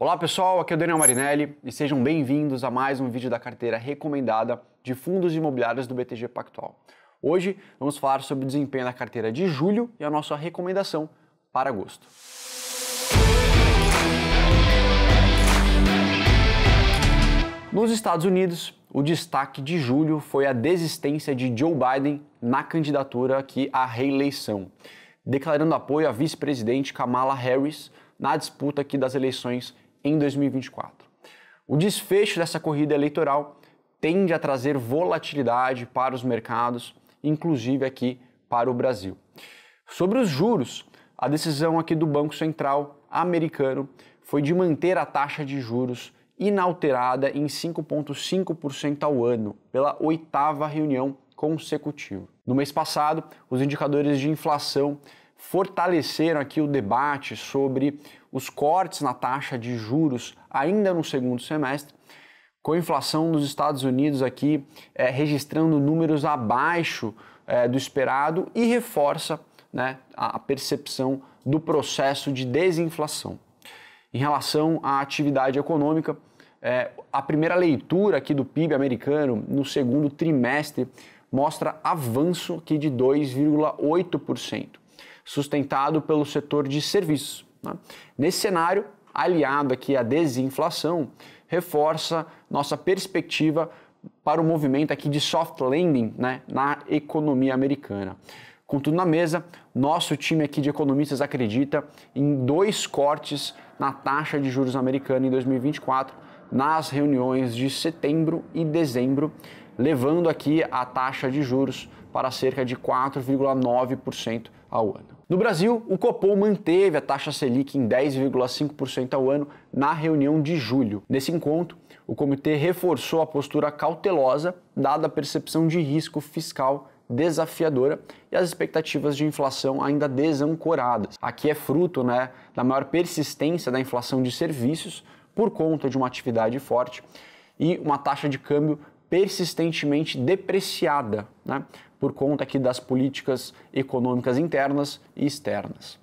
Olá pessoal, aqui é o Daniel Marinelli e sejam bem-vindos a mais um vídeo da carteira recomendada de fundos imobiliários do BTG Pactual. Hoje vamos falar sobre o desempenho da carteira de julho e a nossa recomendação para agosto. Nos Estados Unidos, o destaque de julho foi a desistência de Joe Biden na candidatura aqui à reeleição, declarando apoio à vice-presidente Kamala Harris na disputa aqui das eleições em 2024. O desfecho dessa corrida eleitoral tende a trazer volatilidade para os mercados, inclusive aqui para o Brasil. Sobre os juros, a decisão aqui do Banco Central americano foi de manter a taxa de juros inalterada em 5,5% ao ano, pela oitava reunião consecutiva. No mês passado, os indicadores de inflação fortaleceram aqui o debate sobre os cortes na taxa de juros ainda no segundo semestre, com a inflação nos Estados Unidos aqui é, registrando números abaixo é, do esperado e reforça né, a percepção do processo de desinflação. Em relação à atividade econômica, é, a primeira leitura aqui do PIB americano no segundo trimestre mostra avanço aqui de 2,8% sustentado pelo setor de serviços. Né? Nesse cenário, aliado aqui à desinflação, reforça nossa perspectiva para o movimento aqui de soft landing né, na economia americana. Contudo, na mesa, nosso time aqui de economistas acredita em dois cortes na taxa de juros americana em 2024, nas reuniões de setembro e dezembro, levando aqui a taxa de juros para cerca de 4,9% ao ano. No Brasil, o Copom manteve a taxa Selic em 10,5% ao ano na reunião de julho. Nesse encontro, o comitê reforçou a postura cautelosa, dada a percepção de risco fiscal desafiadora e as expectativas de inflação ainda desancoradas. Aqui é fruto né, da maior persistência da inflação de serviços por conta de uma atividade forte e uma taxa de câmbio persistentemente depreciada né, por conta aqui das políticas econômicas internas e externas.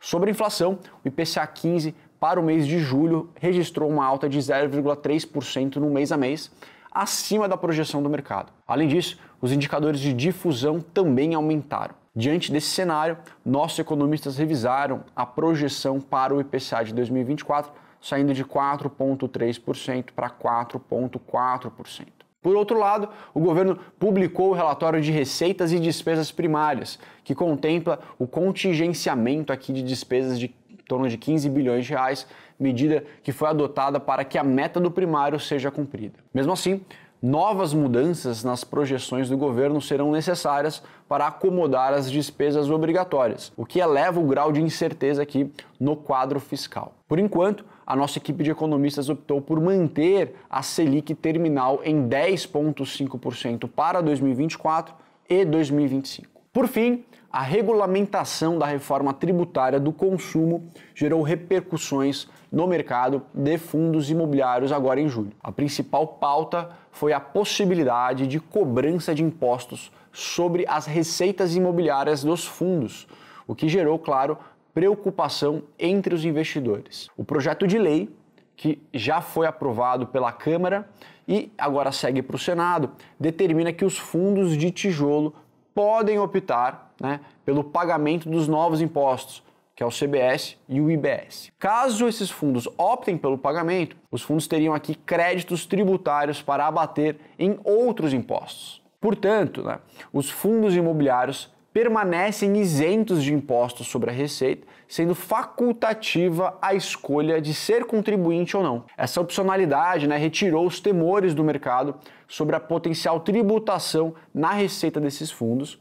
Sobre a inflação, o IPCA 15 para o mês de julho registrou uma alta de 0,3% no mês a mês, acima da projeção do mercado. Além disso, os indicadores de difusão também aumentaram. Diante desse cenário, nossos economistas revisaram a projeção para o IPCA de 2024, saindo de 4,3% para 4,4%. Por outro lado, o governo publicou o relatório de receitas e despesas primárias, que contempla o contingenciamento aqui de despesas de torno de 15 bilhões de reais, medida que foi adotada para que a meta do primário seja cumprida. Mesmo assim, novas mudanças nas projeções do governo serão necessárias para acomodar as despesas obrigatórias, o que eleva o grau de incerteza aqui no quadro fiscal. Por enquanto, a nossa equipe de economistas optou por manter a Selic terminal em 10,5% para 2024 e 2025. Por fim, a regulamentação da reforma tributária do consumo gerou repercussões no mercado de fundos imobiliários agora em julho. A principal pauta foi a possibilidade de cobrança de impostos sobre as receitas imobiliárias dos fundos, o que gerou, claro, preocupação entre os investidores. O projeto de lei, que já foi aprovado pela Câmara e agora segue para o Senado, determina que os fundos de tijolo podem optar né, pelo pagamento dos novos impostos, que é o CBS e o IBS. Caso esses fundos optem pelo pagamento, os fundos teriam aqui créditos tributários para abater em outros impostos. Portanto, né, os fundos imobiliários permanecem isentos de impostos sobre a receita, sendo facultativa a escolha de ser contribuinte ou não. Essa opcionalidade né, retirou os temores do mercado sobre a potencial tributação na receita desses fundos,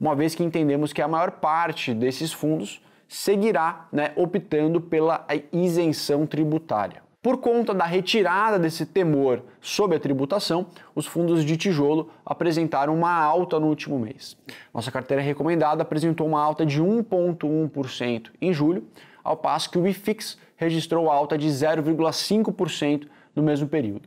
uma vez que entendemos que a maior parte desses fundos seguirá né, optando pela isenção tributária. Por conta da retirada desse temor sob a tributação, os fundos de tijolo apresentaram uma alta no último mês. Nossa carteira recomendada apresentou uma alta de 1,1% em julho, ao passo que o IFIX registrou alta de 0,5% no mesmo período.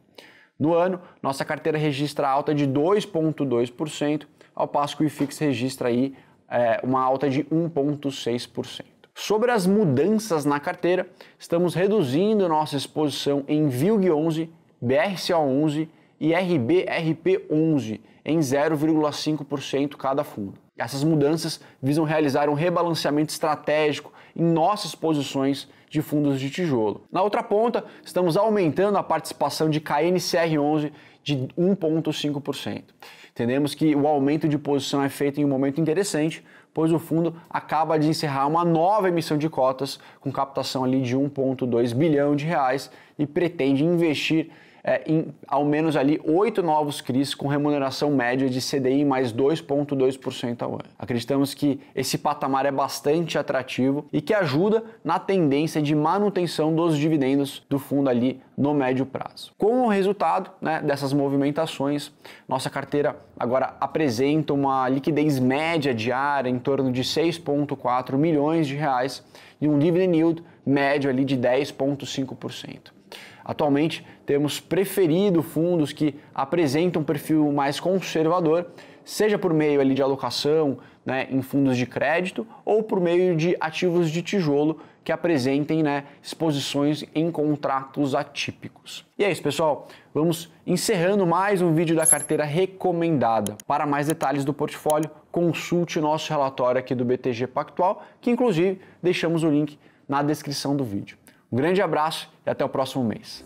No ano, nossa carteira registra alta de 2,2%, ao passo que o IFIX registra aí, é, uma alta de 1,6%. Sobre as mudanças na carteira, estamos reduzindo nossa exposição em VILG11, BRCA11 e RBRP11 em 0,5% cada fundo. Essas mudanças visam realizar um rebalanceamento estratégico em nossas posições de fundos de tijolo. Na outra ponta, estamos aumentando a participação de KNCR11 de 1,5%. Entendemos que o aumento de posição é feito em um momento interessante, pois o fundo acaba de encerrar uma nova emissão de cotas com captação ali de 1,2 bilhão de reais e pretende investir é, em ao menos ali oito novos CRIs com remuneração média de CDI mais 2,2% ao ano. Acreditamos que esse patamar é bastante atrativo e que ajuda na tendência de manutenção dos dividendos do fundo ali no médio prazo. Com o resultado né, dessas movimentações, nossa carteira agora apresenta uma liquidez média diária em torno de 6,4 milhões de reais e um dividend yield médio ali de 10,5%. Atualmente temos preferido fundos que apresentam um perfil mais conservador, seja por meio ali de alocação né, em fundos de crédito ou por meio de ativos de tijolo que apresentem né, exposições em contratos atípicos. E é isso, pessoal. Vamos encerrando mais um vídeo da carteira recomendada. Para mais detalhes do portfólio, consulte o nosso relatório aqui do BTG Pactual, que inclusive deixamos o link na descrição do vídeo. Um grande abraço e até o próximo mês.